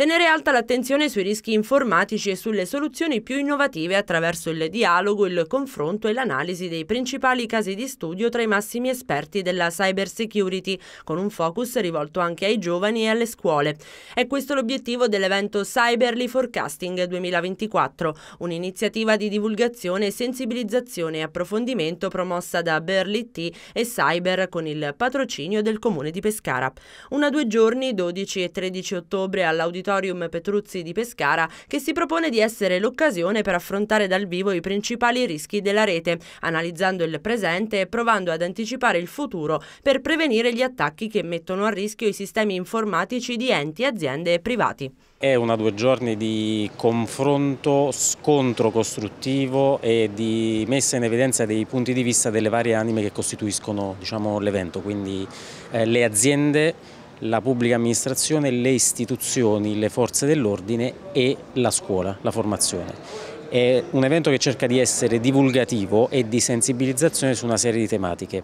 tenere alta l'attenzione sui rischi informatici e sulle soluzioni più innovative attraverso il dialogo, il confronto e l'analisi dei principali casi di studio tra i massimi esperti della cyber security, con un focus rivolto anche ai giovani e alle scuole. È questo l'obiettivo dell'evento Cyberly Forecasting 2024, un'iniziativa di divulgazione, sensibilizzazione e approfondimento promossa da Berly T e Cyber con il patrocinio del Comune di Pescara. Una due giorni, 12 e 13 ottobre all'Auditorio all'Auditorium Petruzzi di Pescara, che si propone di essere l'occasione per affrontare dal vivo i principali rischi della rete, analizzando il presente e provando ad anticipare il futuro per prevenire gli attacchi che mettono a rischio i sistemi informatici di enti, aziende e privati. È una due giorni di confronto, scontro costruttivo e di messa in evidenza dei punti di vista delle varie anime che costituiscono diciamo, l'evento, quindi eh, le aziende la pubblica amministrazione, le istituzioni, le forze dell'ordine e la scuola, la formazione. È un evento che cerca di essere divulgativo e di sensibilizzazione su una serie di tematiche,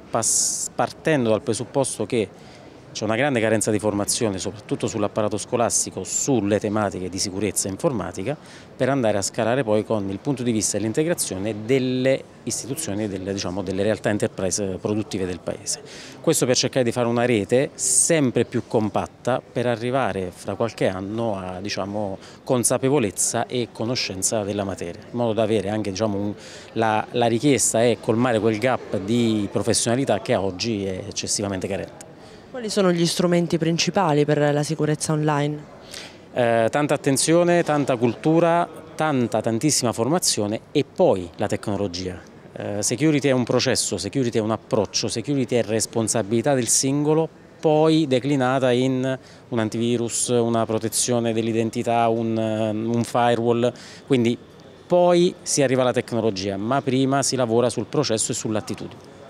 partendo dal presupposto che c'è una grande carenza di formazione, soprattutto sull'apparato scolastico, sulle tematiche di sicurezza informatica, per andare a scalare poi con il punto di vista e l'integrazione delle istituzioni e delle, diciamo, delle realtà enterprise eh, produttive del Paese. Questo per cercare di fare una rete sempre più compatta per arrivare fra qualche anno a diciamo, consapevolezza e conoscenza della materia, in modo da avere anche diciamo, un, la, la richiesta e colmare quel gap di professionalità che oggi è eccessivamente carente. Quali sono gli strumenti principali per la sicurezza online? Eh, tanta attenzione, tanta cultura, tanta, tantissima formazione e poi la tecnologia. Eh, security è un processo, security è un approccio, security è responsabilità del singolo poi declinata in un antivirus, una protezione dell'identità, un, eh, un firewall, quindi poi si arriva alla tecnologia, ma prima si lavora sul processo e sull'attitudine.